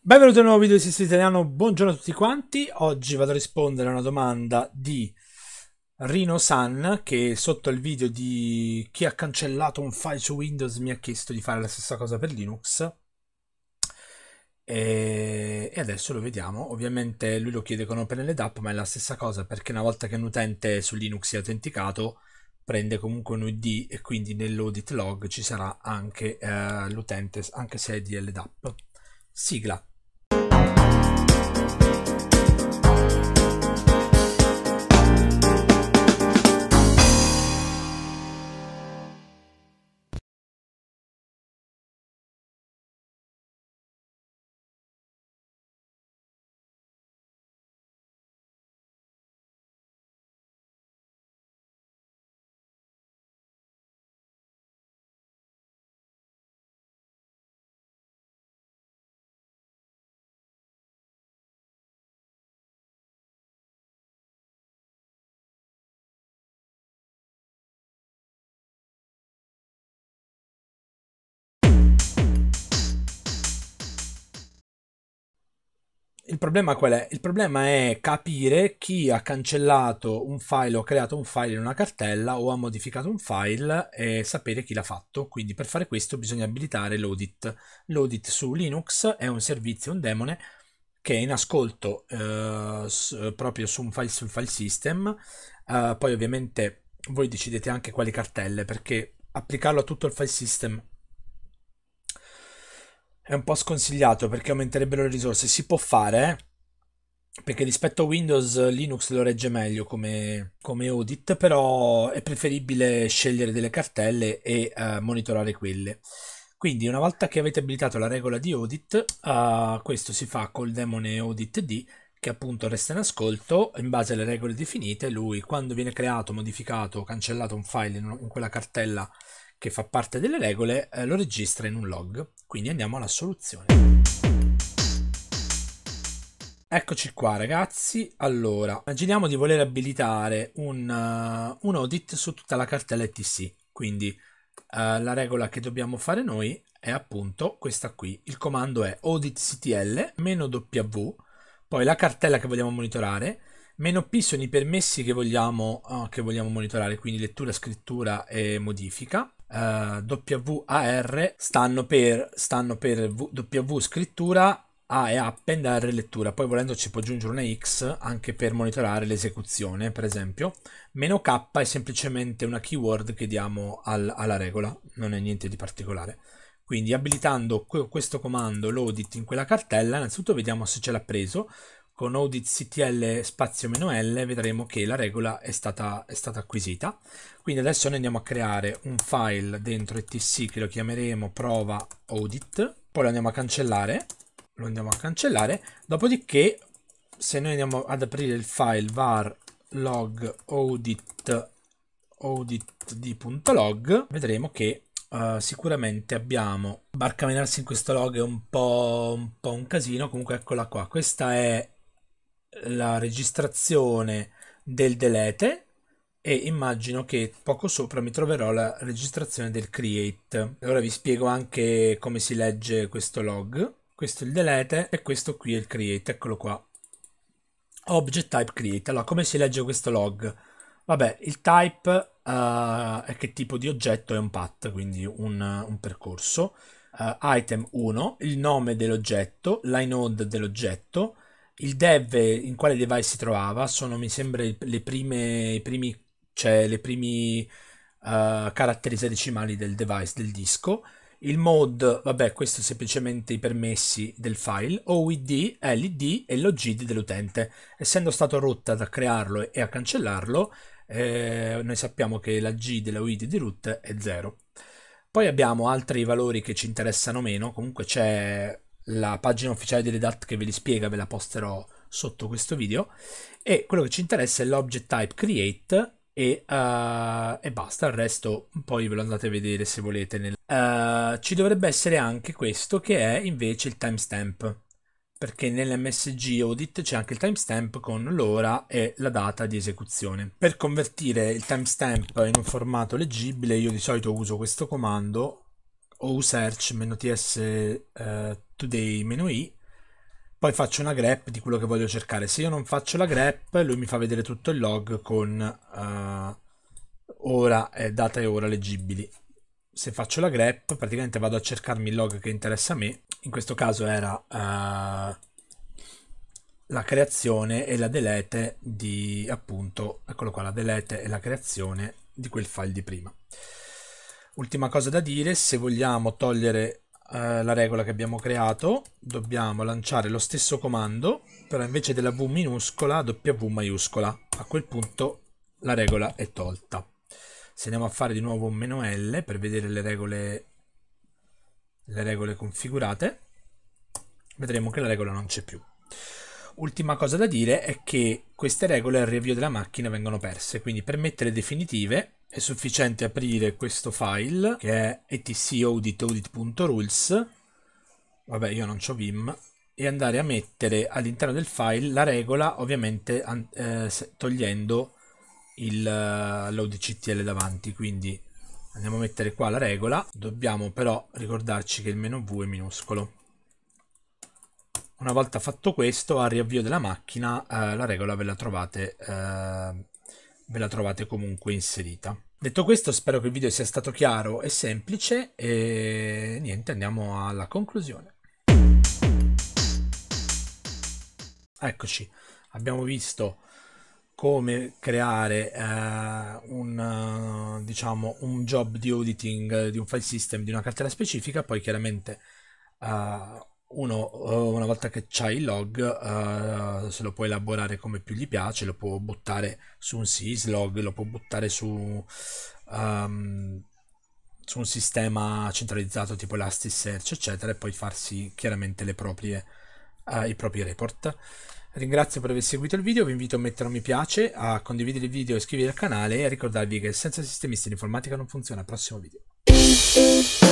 Benvenuti a un nuovo video di Sistema Italiano, buongiorno a tutti quanti. Oggi vado a rispondere a una domanda di Rino San che sotto il video di chi ha cancellato un file su Windows mi ha chiesto di fare la stessa cosa per Linux. E, adesso lo vediamo. Ovviamente lui lo chiede con OpenLDAP, ma è la stessa cosa perché una volta che un utente su Linux è autenticato prende comunque un ID e quindi nell'audit log ci sarà anche eh, l'utente anche se è di LDAP. Sigla. il problema qual è? Il problema è capire chi ha cancellato un file o ha creato un file in una cartella o ha modificato un file e sapere chi l'ha fatto. Quindi per fare questo bisogna abilitare l'audit. L'audit su Linux è un servizio, un demone che è in ascolto eh, proprio su un file, sul file system. Eh, poi ovviamente voi decidete anche quali cartelle perché applicarlo a tutto il file system è un po' sconsigliato perché aumenterebbero le risorse. Si può fare perché rispetto a Windows Linux lo regge meglio come, come audit, però è preferibile scegliere delle cartelle e uh, monitorare quelle. Quindi una volta che avete abilitato la regola di audit, uh, questo si fa col demone audit D che appunto resta in ascolto in base alle regole definite. Lui quando viene creato, modificato, cancellato un file in quella cartella che fa parte delle regole, eh, lo registra in un log. Quindi andiamo alla soluzione. Eccoci qua ragazzi, allora immaginiamo di voler abilitare un, uh, un audit su tutta la cartella ETC, quindi uh, la regola che dobbiamo fare noi è appunto questa qui, il comando è auditctl ctl-w, poi la cartella che vogliamo monitorare, meno p sono i permessi che vogliamo, uh, che vogliamo monitorare, quindi lettura, scrittura e modifica, eh, WAR stanno per, stanno per W scrittura A e append a R lettura, poi volendo ci può aggiungere una X anche per monitorare l'esecuzione, per esempio. Meno K è semplicemente una keyword che diamo al, alla regola, non è niente di particolare. Quindi abilitando questo comando l'audit in quella cartella, innanzitutto vediamo se ce l'ha preso, con audit CTL spazio meno L vedremo che la regola è stata, è stata acquisita. Quindi adesso noi andiamo a creare un file dentro etc che lo chiameremo prova audit, poi lo andiamo a cancellare, lo andiamo a cancellare, dopodiché se noi andiamo ad aprire il file var log audit audit di.log vedremo che Uh, sicuramente abbiamo barcamenarsi in questo log è un po', un po' un casino comunque eccola qua questa è la registrazione del delete e immagino che poco sopra mi troverò la registrazione del create. Ora vi spiego anche come si legge questo log. Questo è il delete e questo qui è il create, eccolo qua. Object type create. Allora, come si legge questo log? Vabbè, il type uh, eh, è che tipo di oggetto è un path, quindi un, un percorso. Uh, item 1, il nome dell'oggetto, l'inode dell'oggetto, il dev in quale device si trovava sono mi sembra le prime i primi, cioè le primi uh, eh, caratteri decimali del device del disco il mod vabbè questo è semplicemente i permessi del file OID, LID e l'OGD dell'utente essendo stato root da crearlo e a cancellarlo eh, noi sappiamo che la G della UID di root è 0 poi abbiamo altri valori che ci interessano meno comunque c'è la pagina ufficiale delle DAT che ve li spiega ve la posterò sotto questo video e quello che ci interessa è l'object type create e, uh, e, basta, il resto poi ve lo andate a vedere se volete. Nel... Uh, ci dovrebbe essere anche questo che è invece il timestamp, perché nell'MSG Audit c'è anche il timestamp con l'ora e la data di esecuzione. Per convertire il timestamp in un formato leggibile io di solito uso questo comando o search ts eh, today i poi faccio una grep di quello che voglio cercare se io non faccio la grep lui mi fa vedere tutto il log con eh, ora e data e ora leggibili se faccio la grep praticamente vado a cercarmi il log che interessa a me in questo caso era eh, la creazione e la delete di appunto eccolo qua la delete e la creazione di quel file di prima Ultima cosa da dire, se vogliamo togliere eh, la regola che abbiamo creato, dobbiamo lanciare lo stesso comando, però invece della V minuscola, W maiuscola. A quel punto la regola è tolta. Se andiamo a fare di nuovo un meno L per vedere le regole, le regole configurate, vedremo che la regola non c'è più. Ultima cosa da dire è che queste regole al riavvio della macchina vengono perse, quindi per mettere definitive è sufficiente aprire questo file che è etcauditaudit.rules vabbè io non ho Vim e andare a mettere all'interno del file la regola ovviamente eh, togliendo eh, l'odctl davanti quindi andiamo a mettere qua la regola dobbiamo però ricordarci che il meno v è minuscolo una volta fatto questo, al riavvio della macchina, eh, la regola ve la trovate eh, ve la trovate comunque inserita. Detto questo spero che il video sia stato chiaro e semplice e niente andiamo alla conclusione. Eccoci, abbiamo visto come creare eh, un, eh, diciamo, un job di auditing di un file system di una cartella specifica, poi chiaramente eh, uno eh, una volta che c'ha il log uh, se lo può elaborare come più gli piace lo può buttare su un syslog lo può buttare su, um, su un sistema centralizzato tipo Elasticsearch eccetera e poi farsi chiaramente le proprie, uh, i propri report ringrazio per aver seguito il video vi invito a mettere un mi piace a condividere il video e iscrivervi al canale e a ricordarvi che senza sistemisti l'informatica non funziona prossimo video